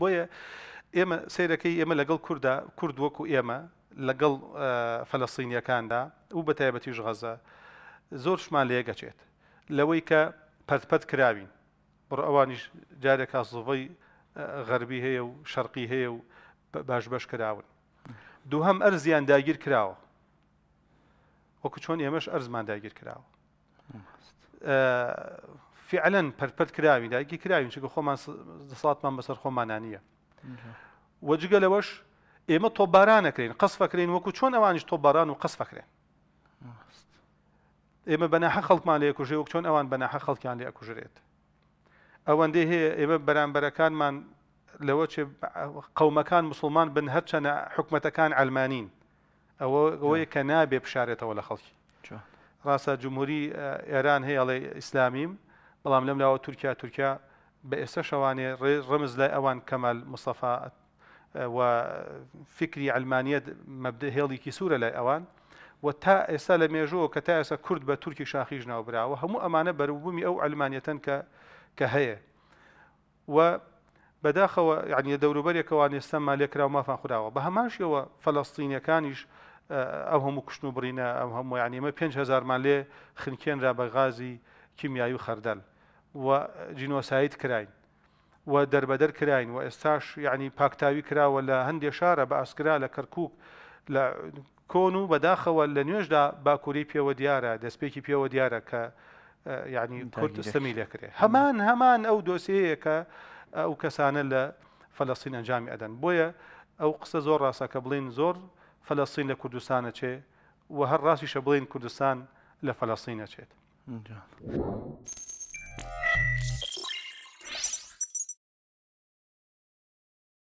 بۆیە ئێمە سیرەکەی ئێمە لەگەڵ کووردا کورد وەکو ئێمە لەگەڵ فەلەسینیەکاندا و بە تایبەتیش غەزە زۆر شمان لێگەچێت لەوەی کە پەتپەت کراوین بڕ ئەوانیش جارێک زڵڤی غەربی هەیە و شەرقی هەیە و باش بەش کراون دووهم ئەرزیان داگیر کراوە وەکو چۆن ئێمەش ئەرزمان داگیر کراوە فعلەن پەرپەر کراوی دایکی کراوین چکە خۆمان ساتمان بەسەر خۆمانانیە وەجگە لەوەش ئێمە تۆبارانەکرین قسفەکرین وەکو چۆن ئەوانش تۆباران و قسفەکرێن ئێمە بەناح خەڵکمان لە کوژێ وەک چۆن ئەوان بەناح خەڵکیان لێ ئەکوژرێت ئەوەندەی هەیە ئێمە بەرامبەرەکانمان لەوە چێ قەومەکان مسلمان بن هەرچەنە حکومەتەکان ئەلمانین ئەوە ئەوەیە کە نابێ بشارێتەوە لە خەڵکی ڕاستە جمهوری ئێران هەیەڵێ ئیسلامیم بەڵام لەم لاوە تورکیا تورکیا بە ئێستا شەوانێ ڕمز لای ئەوان کەمال مستەفا اه، و فکری ئەلمانیت مەبدە هێڵێکی سوورە لای ئەوان و تا ئێستا لە مێژەوە کە تا ئێستا کورد بە تورکی شاخیش ناوبراوە هەموو ئەمانە بەرەبوومی ئەو ئەلمانەتەن کە کە هەیە و بەداخەوە یعنی دەوروبەرێکەوان ئێستا مالێکرا مافان خوراوە بە هەماشەوە فەڵستینەکانیش اه، ئەو هەموو کوشتن و بڕینە ئەم هەموو یانیمە 5هزارمان لێ را بە غازی کیمیایی و خەردەل و جینۆسایت کراین و دەربەدەر کراین و ئێستاش یعنی پاکتاوی کراوە لە هەندێک شارە بە ئاسکرا لە کەرکک لە کۆن و بەداخەوە لە نوێژدا باکووری پێوە دیارە دەستپێکی پێوە دیارە کە یعنی کوردستەمی لەکرێ هەمان هەمان ئەو دۆسەیەکە ئەو کەسانە لە فەلەسین ئەنجامی ئەدەن بۆیە ئەو قسە زۆر ڕاستەکە بڵین زۆر فەلەسین لە کوردستانە چێ و هەر ڕاستیشە بڵین کوردستان لە فەلەسینە چێت. Thank you.